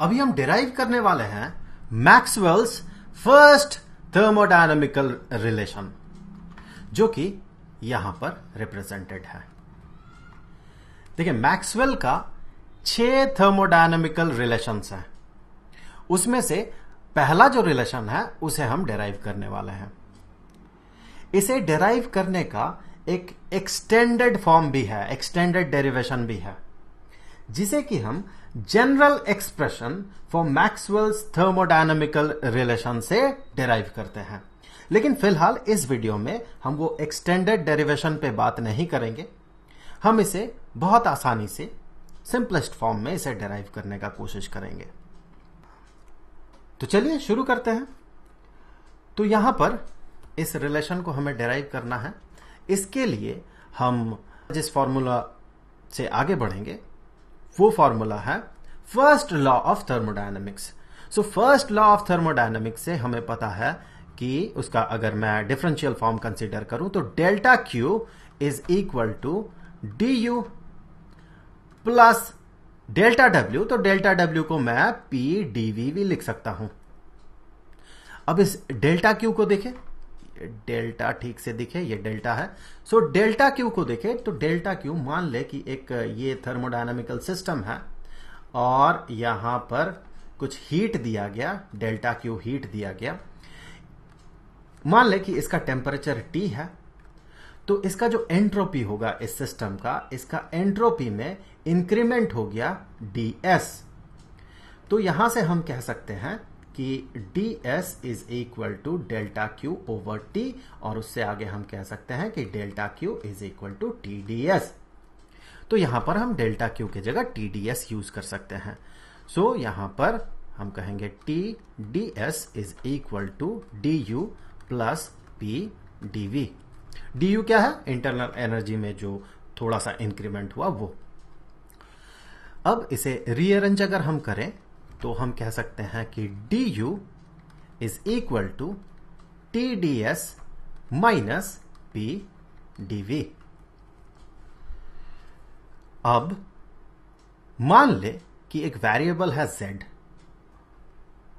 अभी हम डिराइव करने वाले हैं मैक्सवेल्स फर्स्ट थर्मोडायनामिकल रिलेशन जो कि यहां पर रिप्रेजेंटेड है देखिए मैक्सवेल का छह थर्मोडायनामिकल रिलेशंस हैं उसमें से पहला जो रिलेशन है उसे हम डेराइव करने वाले हैं इसे डेराइव करने का एक एक्सटेंडेड फॉर्म भी है एक्सटेंडेड डेरिवेशन भी है जिसे कि हम general expression for Maxwell's thermodynamical relation से डिराइव करते हैं लेकिन फिलहाल इस वीडियो में हम वो एक्सटेंडेड डेरिवेशन पे बात नहीं करेंगे हम इसे बहुत आसानी से सिंपलेस्ट फॉर्म में इसे डेराइव करने का कोशिश करेंगे तो चलिए शुरू करते हैं तो यहां पर इस रिलेशन को हमें डेराइव करना है इसके लिए हम जिस फॉर्मूला से आगे बढ़ेंगे वो फॉर्मूला है first law of thermodynamics so first law of thermodynamics से हमें पता है कि उसका अगर मैं डिफरेंशियल फॉर्म कंसिडर करूं तो delta Q is equal to D U plus delta W तो डेल्टा डब्ल्यू को मैं पी डी वी भी लिख सकता हूं अब इस डेल्टा क्यू को देखें डेल्टा ठीक से दिखे ये डेल्टा है सो डेल्टा क्यू को देखे तो डेल्टा क्यू मान ले कि एक ये थर्मोडायनामिकल सिस्टम है और यहां पर कुछ हीट दिया गया डेल्टा क्यू हीट दिया गया मान ले कि इसका टेम्परेचर टी है तो इसका जो एंट्रोपी होगा इस सिस्टम का इसका एंट्रोपी में इंक्रीमेंट हो गया डी तो यहां से हम कह सकते हैं कि D S is equal to delta Q over T और उससे आगे हम कह सकते हैं कि delta Q is equal to T D S तो यहां पर हम डेल्टा क्यू की जगह टी डी एस यूज कर सकते हैं सो so, यहां पर हम कहेंगे T D S is equal to D U plus P D V D U क्या है इंटरनल एनर्जी में जो थोड़ा सा इंक्रीमेंट हुआ वो अब इसे रीअरेंज अगर हम करें तो हम कह सकते हैं कि D U is equal to T D S minus P D V अब मान ले कि एक वेरिएबल है z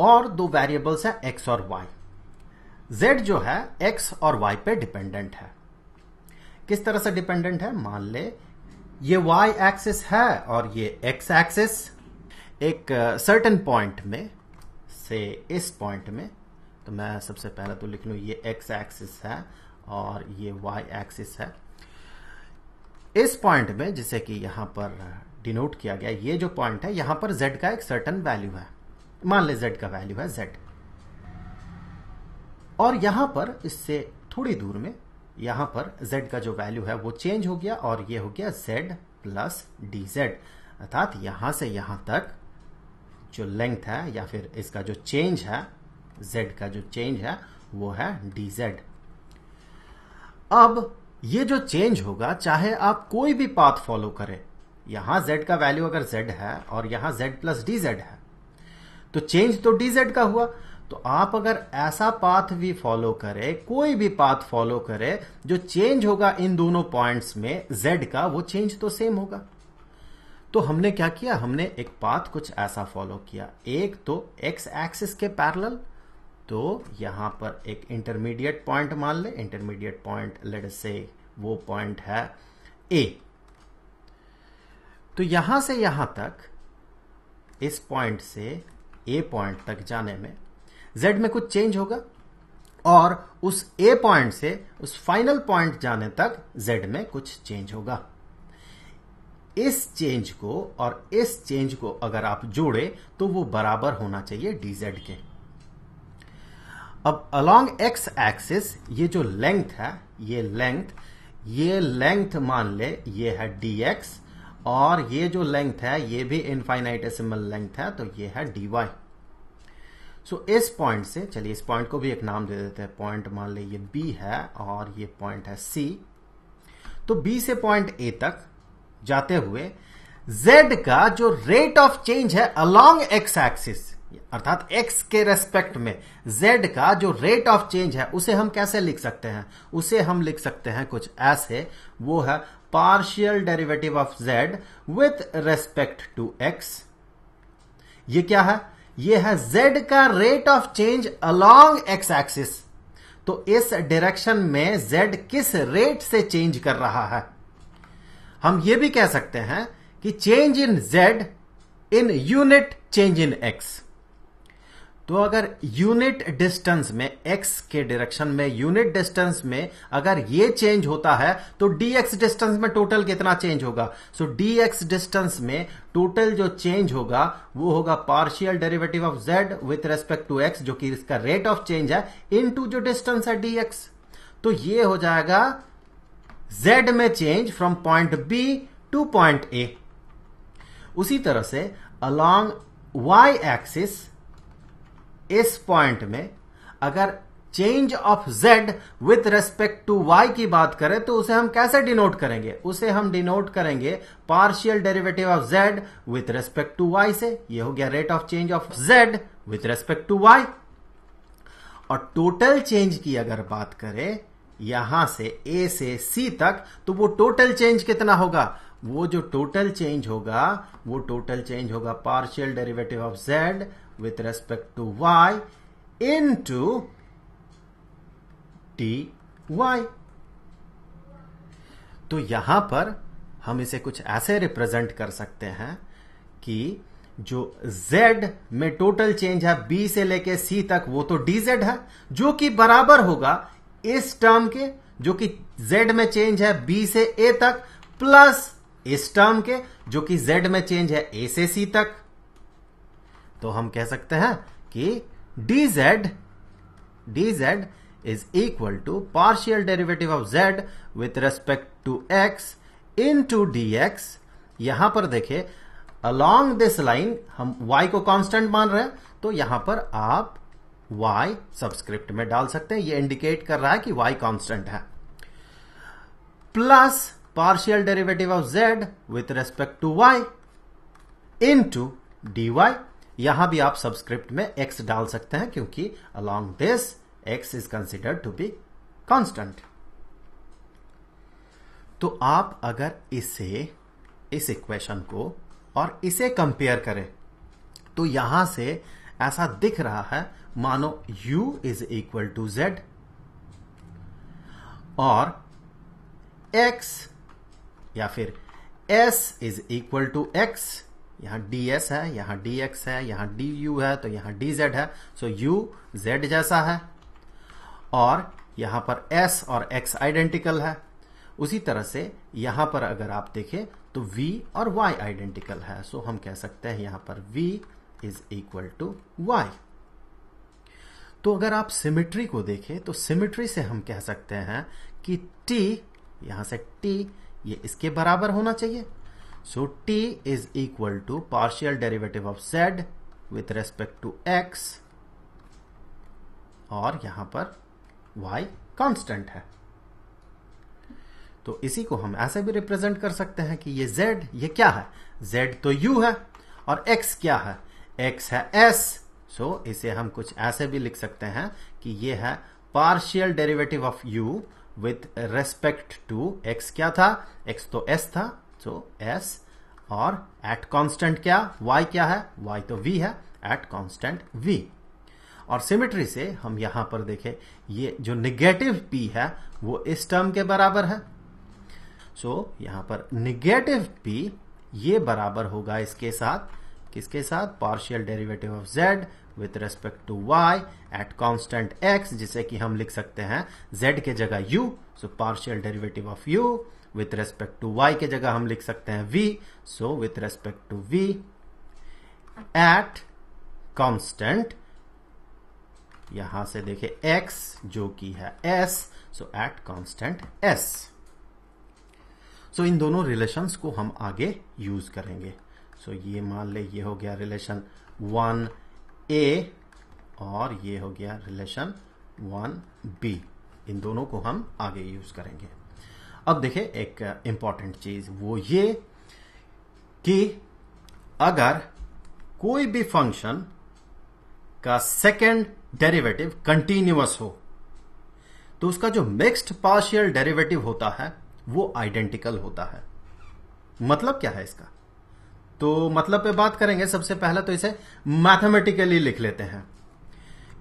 और दो वेरिएबल्स हैं x और y z जो है x और y पे डिपेंडेंट है किस तरह से डिपेंडेंट है मान ले ये y एक्सिस है और ये x एक्सिस एक सर्टन uh, पॉइंट में से इस पॉइंट में तो मैं सबसे पहले तो लिख लू ये एक्स एक्सिस है और ये वाई एक्सिस है इस पॉइंट में जिसे कि यहां पर डिनोट किया गया ये जो पॉइंट है यहां पर जेड का एक सर्टन वैल्यू है मान ले जेड का वैल्यू है जेड और यहां पर इससे थोड़ी दूर में यहां पर z का जो वैल्यू है वो चेंज हो गया और ये हो गया z प्लस डी अर्थात यहां से यहां तक जो लेंथ है या फिर इसका जो चेंज है z का जो चेंज है वो है dz अब ये जो चेंज होगा चाहे आप कोई भी पाथ फॉलो करें यहां z का वैल्यू अगर z है और यहां z प्लस डी है तो चेंज तो dz का हुआ तो आप अगर ऐसा पाथ भी फॉलो करें कोई भी पाथ फॉलो करें जो चेंज होगा इन दोनों पॉइंट्स में z का वो चेंज तो सेम होगा तो हमने क्या किया हमने एक पाथ कुछ ऐसा फॉलो किया एक तो एक्स एक्सिस के पैरेलल तो यहां पर एक इंटरमीडिएट पॉइंट मान ले इंटरमीडिएट पॉइंट लेट से वो पॉइंट है ए तो यहां से यहां तक इस पॉइंट से ए पॉइंट तक जाने में जेड में कुछ चेंज होगा और उस ए पॉइंट से उस फाइनल पॉइंट जाने तक जेड में कुछ चेंज होगा इस चेंज को और इस चेंज को अगर आप जोड़े तो वो बराबर होना चाहिए dz के अब अलोंग एक्स एक्सिस ये जो लेंथ है ये लेंथ ये लेंथ मान ले ये है dx और ये जो लेंथ है ये भी इनफाइनाइटेसिमल लेंथ है तो ये है dy सो so, इस पॉइंट से चलिए इस पॉइंट को भी एक नाम दे देते हैं पॉइंट मान ले ये b है और ये पॉइंट है c तो b से पॉइंट a तक जाते हुए z का जो रेट ऑफ चेंज है अलोंग एक्स एक्सिस अर्थात x के रेस्पेक्ट में z का जो रेट ऑफ चेंज है उसे हम कैसे लिख सकते हैं उसे हम लिख सकते हैं कुछ ऐसे वो है partial derivative of z with respect to x ये क्या है ये है z का rate of change along x axis तो इस डायरेक्शन में z किस रेट से चेंज कर रहा है हम ये भी कह सकते हैं कि change in z in unit change in x तो अगर यूनिट डिस्टेंस में x के डायरेक्शन में यूनिट डिस्टेंस में अगर ये चेंज होता है तो dx डिस्टेंस में टोटल कितना चेंज होगा सो so, dx डिस्टेंस में टोटल जो चेंज होगा वो होगा partial derivative of z with respect to x जो कि इसका रेट ऑफ चेंज है इन जो डिस्टेंस है dx तो ये हो जाएगा z में change from point B to point A उसी तरह से अलोंग y एक्सिस इस पॉइंट में अगर change of z with respect to y की बात करें तो उसे हम कैसे डिनोट करेंगे उसे हम डिनोट करेंगे partial derivative of z with respect to y से यह हो गया rate of change of z with respect to y और टोटल चेंज की अगर बात करें यहां से ए से सी तक तो वो टोटल चेंज कितना होगा वो जो टोटल चेंज होगा वो टोटल चेंज होगा partial derivative of z with respect to y into d y तो यहां पर हम इसे कुछ ऐसे रिप्रेजेंट कर सकते हैं कि जो z में टोटल चेंज है b से लेके c तक वो तो dz है जो कि बराबर होगा इस टर्म के जो कि z में चेंज है b से a तक प्लस इस टर्म के जो कि z में चेंज है a से c तक तो हम कह सकते हैं कि d z d z is equal to partial derivative of z with respect to x into d यहां पर देखे अलॉन्ग दिस लाइन हम y को कांस्टेंट मान रहे हैं तो यहां पर आप y सबस्क्रिप्ट में डाल सकते हैं ये इंडिकेट कर रहा है कि y कांस्टेंट है plus partial derivative of z with respect to y into dy यहां भी आप सब्सक्रिप्ट में x डाल सकते हैं क्योंकि along this x is considered to be constant तो आप अगर इसे इस इक्वेशन को और इसे कंपेयर करें तो यहां से ऐसा दिख रहा है मानो u is equal to z और x या फिर s is equal to x यहां ds है यहां dx है यहां du है तो यहां dz है सो so u z जैसा है और यहां पर s और x आइडेंटिकल है उसी तरह से यहां पर अगर आप देखें तो v और y आइडेंटिकल है सो so हम कह सकते हैं यहां पर v is equal to y तो अगर आप सिमिट्री को देखें तो सिमिट्री से हम कह सकते हैं कि टी यहां से टी ये इसके बराबर होना चाहिए so t is equal to partial derivative of z with respect to x और यहां पर y कांस्टेंट है तो इसी को हम ऐसे भी रिप्रेजेंट कर सकते हैं कि ये z ये क्या है z तो u है और x क्या है एक्स है एस सो so, इसे हम कुछ ऐसे भी लिख सकते हैं कि ये है partial derivative of u with respect to x क्या था एक्स तो एस था सो एस और एट कांस्टेंट क्या वाई क्या है वाई तो वी है एट कांस्टेंट वी और सिमेट्री से हम यहां पर देखें ये जो निगेटिव पी है वो इस टर्म के बराबर है सो so, यहां पर निगेटिव पी ये बराबर होगा इसके साथ किसके साथ partial derivative of z with respect to y at constant x जिसे कि हम लिख सकते हैं z के जगह u so partial derivative of u with respect to y के जगह हम लिख सकते हैं v so with respect to v at constant यहां से देखे x जो कि है s so at constant s so इन दोनों रिलेशंस को हम आगे यूज करेंगे सो ये मान ले ये हो गया रिलेशन वन ए और ये हो गया रिलेशन वन बी इन दोनों को हम आगे यूज करेंगे अब देखे एक इंपॉर्टेंट चीज वो ये कि अगर कोई भी फंक्शन का सेकेंड डेरिवेटिव कंटिन्यूस हो तो उसका जो मिक्स्ड पार्शियल डेरिवेटिव होता है वो आइडेंटिकल होता है मतलब क्या है इसका तो मतलब पे बात करेंगे सबसे पहला तो इसे मैथमेटिकली लिख लेते हैं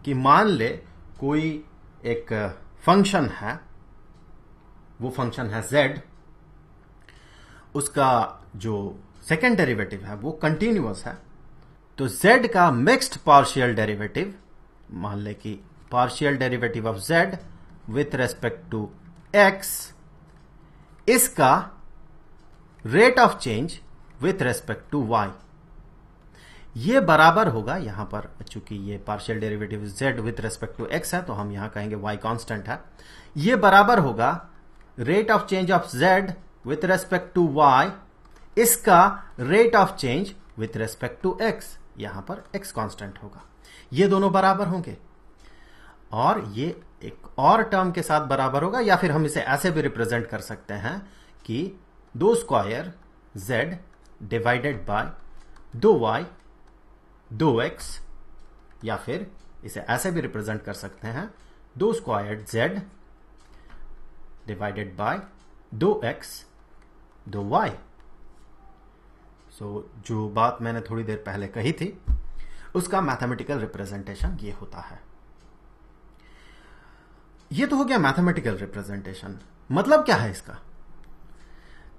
कि मान ले कोई एक फंक्शन है वो फंक्शन है z उसका जो सेकेंड डेरिवेटिव है वो कंटिन्यूस है तो z का मिक्स्ड पार्शियल डेरिवेटिव मान ले कि partial derivative of z with respect to x इसका rate of change with respect to y ये बराबर होगा यहां पर चूंकि ये partial derivative z with respect to x है तो हम यहां कहेंगे y कांस्टेंट है ये बराबर होगा rate of change of z with respect to y इसका rate of change with respect to x यहां पर x कांस्टेंट होगा ये दोनों बराबर होंगे और ये एक और टर्म के साथ बराबर होगा या फिर हम इसे ऐसे भी रिप्रेजेंट कर सकते हैं कि दो स्क्वायर जेड डिवाइडेड बाय दो वाई दो एक्स या फिर इसे ऐसे भी रिप्रेजेंट कर सकते हैं दो स्क्वायर जेड डिवाइडेड बाय दो एक्स दो वाई सो जो बात मैंने थोड़ी देर पहले कही थी उसका मैथमेटिकल रिप्रेजेंटेशन ये होता है ये तो हो गया मैथमेटिकल रिप्रेजेंटेशन मतलब क्या है इसका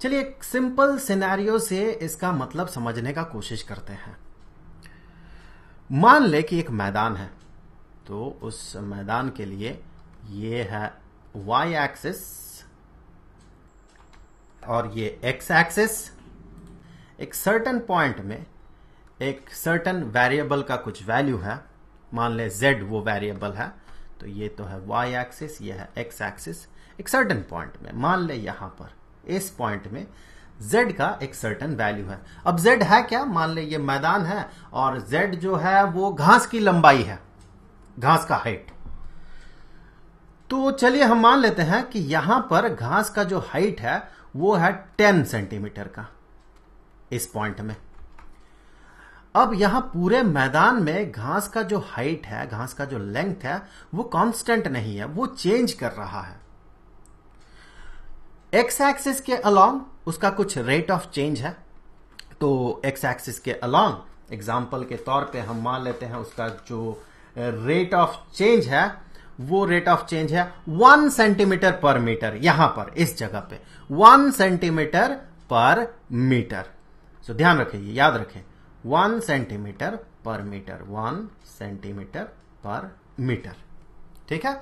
चलिए एक सिंपल सिनेरियो से इसका मतलब समझने का कोशिश करते हैं मान ले कि एक मैदान है तो उस मैदान के लिए ये है वाई एक्सिस और ये एक्स एक्सिस एक सर्टन पॉइंट में एक सर्टन वेरिएबल का कुछ वैल्यू है मान ले जेड वो वेरिएबल है तो ये तो है वाई एक्सिस ये है एक्स एक्सिस एक सर्टन पॉइंट में मान ले यहां पर इस पॉइंट में z का एक सर्टन वैल्यू है अब z है क्या मान ले ये मैदान है और z जो है वो घास की लंबाई है घास का हाइट तो चलिए हम मान लेते हैं कि यहां पर घास का जो हाइट है वो है टेन सेंटीमीटर का इस पॉइंट में अब यहां पूरे मैदान में घास का जो हाइट है घास का जो लेंथ है वो कांस्टेंट नहीं है वो चेंज कर रहा है एक्स एक्सिस के अलोंग उसका कुछ रेट ऑफ चेंज है तो एक्स एक्सिस के अलोंग एग्जाम्पल के तौर पे हम मान लेते हैं उसका जो रेट ऑफ चेंज है वो रेट ऑफ चेंज है वन सेंटीमीटर पर मीटर यहां पर इस जगह पे one centimetre per metre so ध्यान रखें याद रखें one centimetre per metre one centimetre per metre ठीक है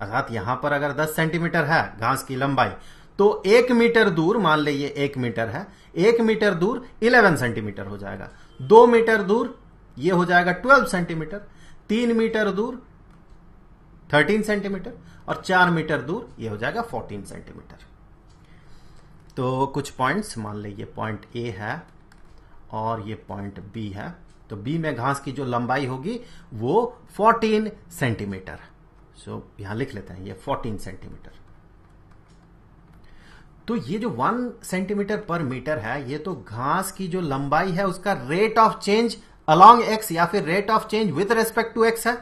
अर्थात यहां पर अगर 10 सेंटीमीटर है घास की लंबाई तो एक मीटर दूर मान लीजिए एक मीटर है एक मीटर दूर इलेवन सेंटीमीटर हो जाएगा दो मीटर दूर यह हो जाएगा ट्वेल्व सेंटीमीटर तीन मीटर दूर थर्टीन सेंटीमीटर और चार मीटर दूर यह हो जाएगा फोर्टीन सेंटीमीटर तो कुछ पॉइंट्स मान लीजिए पॉइंट ए है और ये पॉइंट बी है तो बी में घास की जो लंबाई होगी वो 14 सेंटीमीटर सो so, यहां लिख लेते हैं ये 14 सेंटीमीटर तो ये जो वन सेंटीमीटर पर मीटर है ये तो घास की जो लंबाई है उसका rate of change along x या फिर rate of change with respect to x है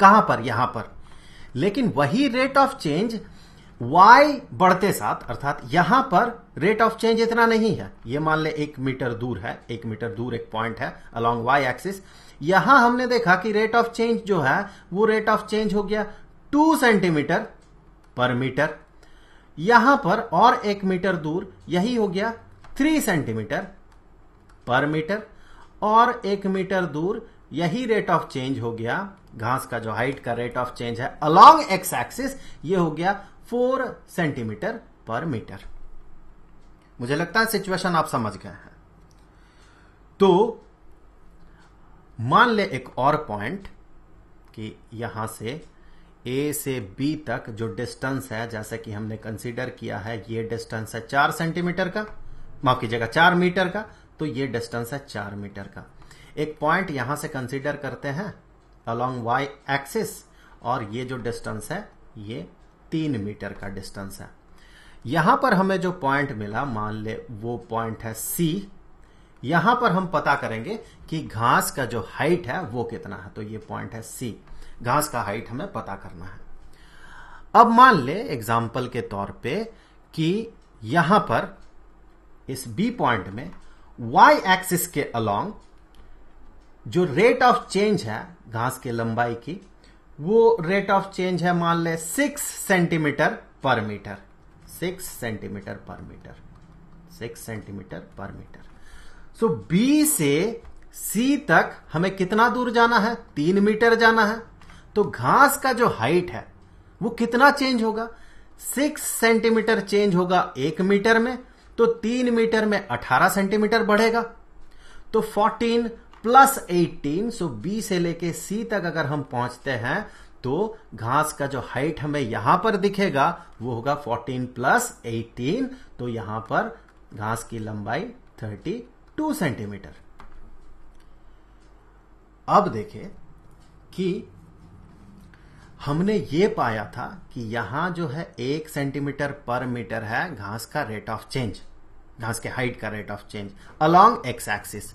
कहां पर यहां पर लेकिन वही रेट ऑफ चेंज y बढ़ते साथ अर्थात यहां पर रेट ऑफ चेंज इतना नहीं है ये मान ले एक मीटर दूर है एक मीटर दूर एक पॉइंट है अलोंग y एक्सिस यहां हमने देखा कि रेट ऑफ चेंज जो है वो रेट ऑफ चेंज हो गया टू सेंटीमीटर पर मीटर यहां पर और एक मीटर दूर यही हो गया थ्री सेंटीमीटर पर मीटर और एक मीटर दूर यही रेट ऑफ चेंज हो गया घास का जो हाइट का रेट ऑफ चेंज है अलोंग एक्स एक्सिस ये हो गया फोर सेंटीमीटर पर मीटर मुझे लगता है सिचुएशन आप समझ गए हैं तो मान ले एक और पॉइंट कि यहां से ए से बी तक जो डिस्टेंस है जैसे कि हमने कंसीडर किया है ये डिस्टेंस है चार सेंटीमीटर का माफ कीजिएगा चार मीटर का तो ये डिस्टेंस है चार मीटर का एक पॉइंट यहां से कंसीडर करते हैं अलोंग वाई एक्सिस और ये जो डिस्टेंस है ये तीन मीटर का डिस्टेंस है यहां पर हमें जो पॉइंट मिला मान ले वो पॉइंट है सी यहां पर हम पता करेंगे कि घास का जो हाइट है वो कितना है तो ये पॉइंट है सी घास का हाइट हमें पता करना है अब मान ले एग्जाम्पल के तौर पे कि यहां पर इस बी पॉइंट में y एक्सिस के अलोंग जो रेट ऑफ चेंज है घास की लंबाई की वो रेट ऑफ चेंज है मान ले six centimetre per metre six centimetre per metre six centimetre per metre so B से सी तक हमें कितना दूर जाना है तीन मीटर जाना है तो घास का जो हाइट है वो कितना चेंज होगा सिक्स सेंटीमीटर चेंज होगा एक मीटर में तो तीन मीटर में अठारह सेंटीमीटर बढ़ेगा तो fourteen plus eighteen so B से लेके सी तक अगर हम पहुंचते हैं तो घास का जो हाइट हमें यहां पर दिखेगा वो होगा फोर्टीन प्लस एटीन तो यहां पर घास की लंबाई थर्टी टू सेंटीमीटर अब देखे कि हमने ये पाया था कि यहां जो है एक सेंटीमीटर पर मीटर है घास का रेट ऑफ चेंज घास के हाइट का rate of change along x axis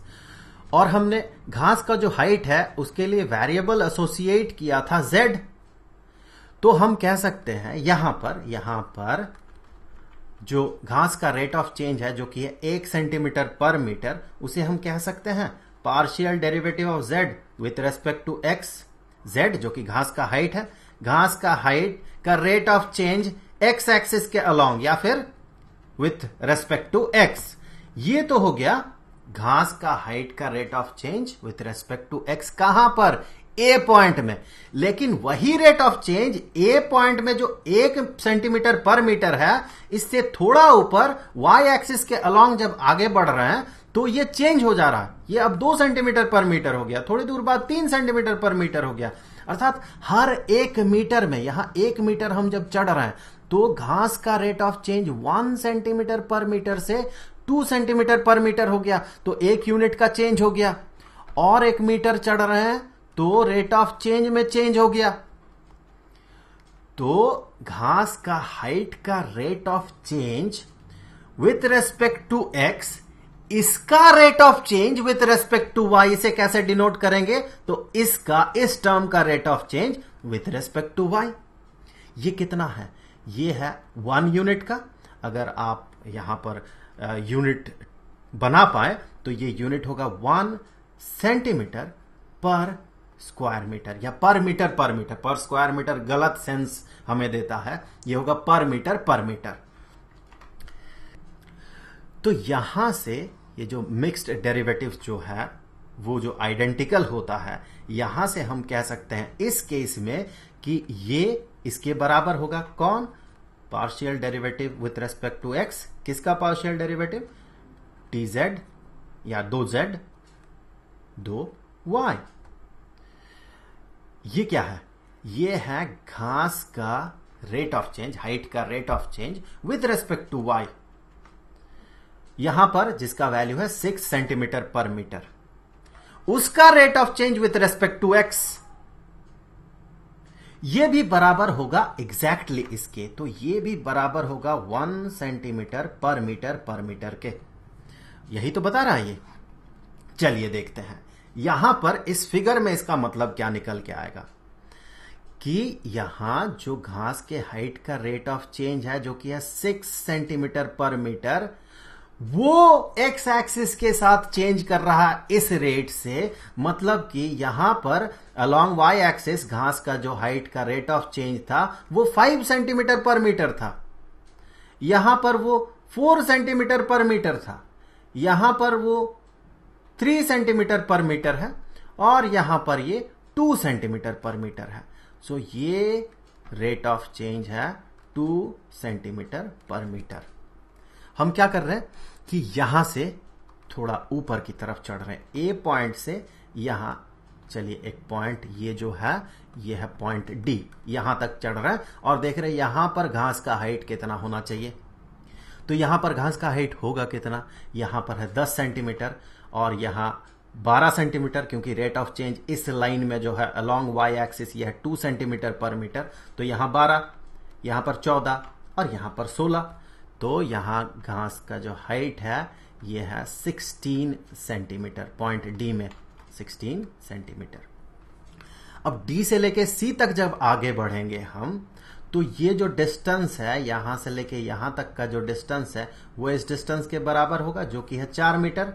और हमने घास का जो हाइट है उसके लिए वेरिएबल एसोसिएट किया था जेड तो हम कह सकते हैं यहां पर यहां पर जो घास का रेट ऑफ चेंज है जो कि है एक सेंटीमीटर पर मीटर उसे हम कह सकते हैं partial derivative of z with respect to x z जो कि घास का हाइट है घास का हाइट का rate of change x axis के अलोंग या फिर विथ रेस्पेक्ट टू एक्स ये तो हो गया घास का हाइट का rate of change with respect to x कहां पर ए पॉइंट में लेकिन वही rate of change A point में जो एक सेंटीमीटर पर मीटर है इससे थोड़ा ऊपर वाई एक्सिस के अलोंग जब आगे बढ़ रहे हैं तो ये चेंज हो जा रहा ये अब दो सेंटीमीटर पर मीटर हो गया थोड़ी दूर बाद तीन सेंटीमीटर पर मीटर हो गया अर्थात हर एक मीटर में यहां एक मीटर हम जब चढ़ रहे हैं तो घास का rate of change one centimetre per metre से टू सेंटीमीटर पर मीटर हो गया तो एक यूनिट का चेंज हो गया और एक मीटर चढ़ रहे हैं तो रेट ऑफ चेंज में चेंज हो गया तो घास का हाइट का rate of change with respect to x इसका rate of change with respect to y इसे कैसे डिनोट करेंगे तो इसका इस टर्म का rate of change with respect to y ये कितना है ये है वन यूनिट का अगर आप यहां पर यूनिट बना पाए तो ये यूनिट होगा one centimetre per square metre या पर मीटर पर मीटर पर स्क्वायर मीटर गलत सेंस हमें देता है ये होगा पर मीटर पर मीटर तो यहां से ये जो मिक्स्ड डेरिवेटिव जो है वो जो आइडेंटिकल होता है यहां से हम कह सकते हैं इस केस में कि ये इसके बराबर होगा कौन partial derivative with respect to x किसका पार्शियल डेरिवेटिव टी जेड या दो जेड दो वाई ये क्या है ये है घास का रेट ऑफ चेंज हाइट का rate of change with respect to y यहां पर जिसका वैल्यू है सिक्स सेंटीमीटर पर मीटर उसका rate of change with respect to x ये भी बराबर होगा एग्जैक्टली exactly इसके तो ये भी बराबर होगा one centimetre per metre per metre के यही तो बता रहा है ये चलिए देखते हैं यहां पर इस फिगर में इसका मतलब क्या निकल के आएगा कि यहां जो घास के हाइट का रेट ऑफ चेंज है जो कि है सिक्स सेंटीमीटर पर मीटर वो एक्स एक्सिस के साथ चेंज कर रहा इस रेट से मतलब कि यहां पर अलोंग वाई एक्सिस घास का जो हाइट का रेट ऑफ चेंज था वो फाइव सेंटीमीटर पर मीटर था यहां पर वो फोर सेंटीमीटर पर मीटर था यहां पर वो थ्री सेंटीमीटर पर मीटर है और यहां पर ये टू सेंटीमीटर पर मीटर है सो ये रेट ऑफ चेंज है टू सेंटीमीटर पर मीटर हम क्या कर रहे हैं कि यहां से थोड़ा ऊपर की तरफ चढ़ रहे हैं ए पॉइंट से यहां चलिए एक पॉइंट ये जो है ये है पॉइंट डी यहां तक चढ़ रहा है और देख रहे हैं यहां पर घास का हाइट कितना होना चाहिए तो यहां पर घास का हाइट होगा कितना यहां पर है 10 सेंटीमीटर और यहां 12 सेंटीमीटर क्योंकि रेट ऑफ चेंज इस लाइन में जो है अलोंग वाई एक्सिस यह है टू सेंटीमीटर पर मीटर तो यहां 12 यहां पर 14 और यहां पर 16 तो यहां घास का जो हाइट है यह है 16 सेंटीमीटर पॉइंट डी में 16 सेंटीमीटर अब डी से लेके सी तक जब आगे बढ़ेंगे हम तो ये जो डिस्टेंस है यहां से लेके यहां तक का जो डिस्टेंस है वो इस डिस्टेंस के बराबर होगा जो कि है चार मीटर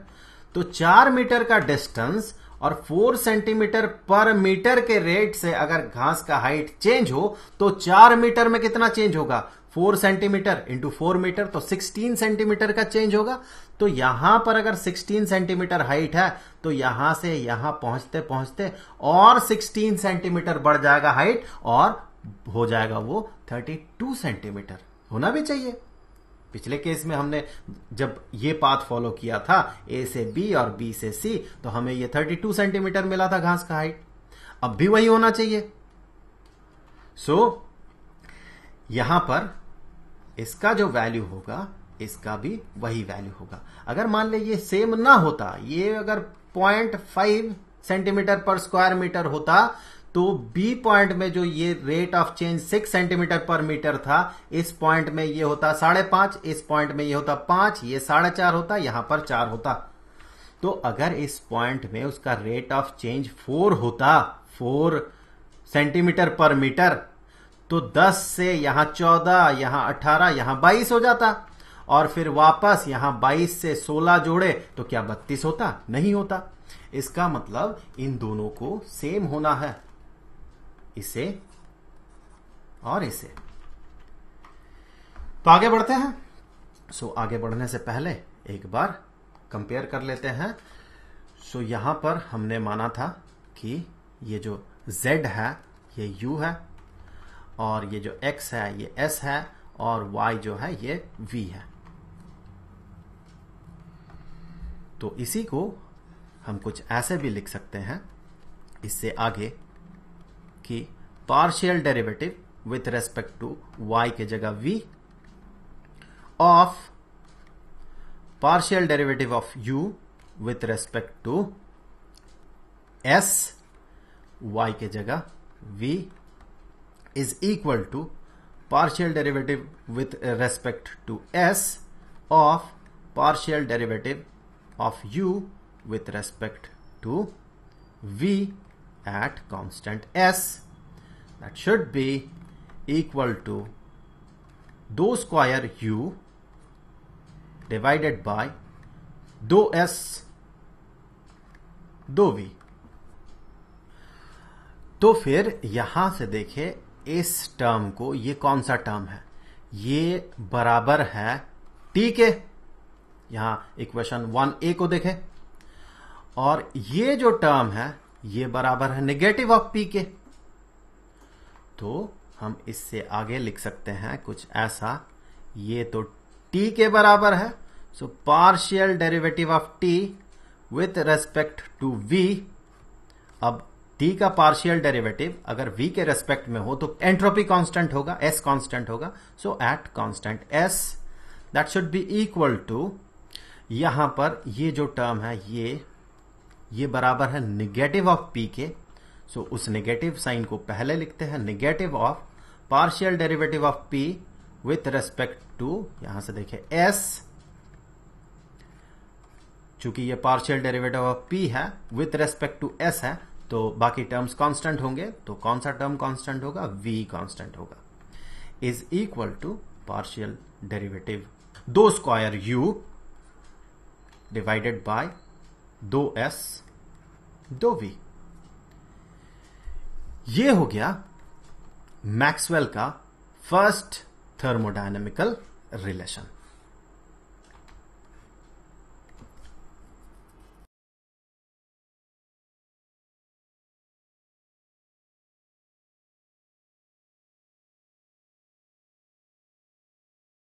तो चार मीटर का डिस्टेंस और फोर सेंटीमीटर पर मीटर के रेट से अगर घास का हाइट चेंज हो तो चार मीटर में कितना चेंज होगा four centimetre into four metre तो सिक्सटीन सेंटीमीटर का चेंज होगा तो यहां पर अगर सिक्सटीन सेंटीमीटर हाइट है तो यहां से यहां पहुंचते पहुंचते और सिक्सटीन सेंटीमीटर बढ़ जाएगा हाइट और हो जाएगा वो थर्टी टू सेंटीमीटर होना भी चाहिए पिछले केस में हमने जब ये पाथ फॉलो किया था ए से बी और बी से सी तो हमें ये 32 सेंटीमीटर मिला था घास का हाइट अब भी वही होना चाहिए सो so, यहां पर इसका जो वैल्यू होगा इसका भी वही वैल्यू होगा अगर मान लीजिए सेम ना होता ये अगर point five centimetre per square metre होता तो बी पॉइंट में जो ये rate of change six centimetre per metre था इस पॉइंट में ये होता साढ़े पांच इस पॉइंट में ये होता पांच ये साढ़े चार होता यहां पर चार होता तो अगर इस पॉइंट में उसका रेट ऑफ चेंज फोर होता फोर सेंटीमीटर पर मीटर तो 10 से यहां 14 यहां 18 यहां 22 हो जाता और फिर वापस यहां 22 से 16 जोड़े तो क्या 32 होता नहीं होता इसका मतलब इन दोनों को सेम होना है इसे और इसे तो आगे बढ़ते हैं सो so, आगे बढ़ने से पहले एक बार कंपेयर कर लेते हैं सो so, यहां पर हमने माना था कि ये जो z है ये u है और ये जो x है ये s है और y जो है ये v है तो इसी को हम कुछ ऐसे भी लिख सकते हैं इससे आगे कि partial derivative with respect to y के जगह v of partial derivative of u with respect to s y के जगह v is equal to partial derivative with respect to s of partial derivative of u with respect to v at constant s that should be equal to dou square u divided by dou s dou v तो फिर यहां से देखें इस term को ये कौन सा टर्म है ये बराबर है टी के यहां इक्वेशन वन ए को देखें और ये जो टर्म है ये बराबर है नेगेटिव ऑफ पी के तो हम इससे आगे लिख सकते हैं कुछ ऐसा ये तो टी के बराबर है so partial derivative of t with respect to v अब टी का पार्शियल डेरिवेटिव अगर वी के रेस्पेक्ट में हो तो एंट्रोपी कांस्टेंट होगा एस कांस्टेंट होगा so at constant s that should be equal to यहां पर ये जो टर्म है ये ये बराबर है निगेटिव ऑफ पी के सो उस निगेटिव साइन को पहले लिखते हैं negative of partial derivative of p with respect to यहां से देखे एस चूंकि ये पार्शियल डेरिवेटिव ऑफ पी है विथ रेस्पेक्ट टू एस है तो बाकी टर्म्स कांस्टेंट होंगे तो कौन सा टर्म कांस्टेंट होगा वी कांस्टेंट होगा is equal to partial derivative दो स्क्वायर यू डिवाइडेड बाय दो एस दो वी ये हो गया मैक्सवेल का फर्स्ट थर्मोडायनेमिकल रिलेशन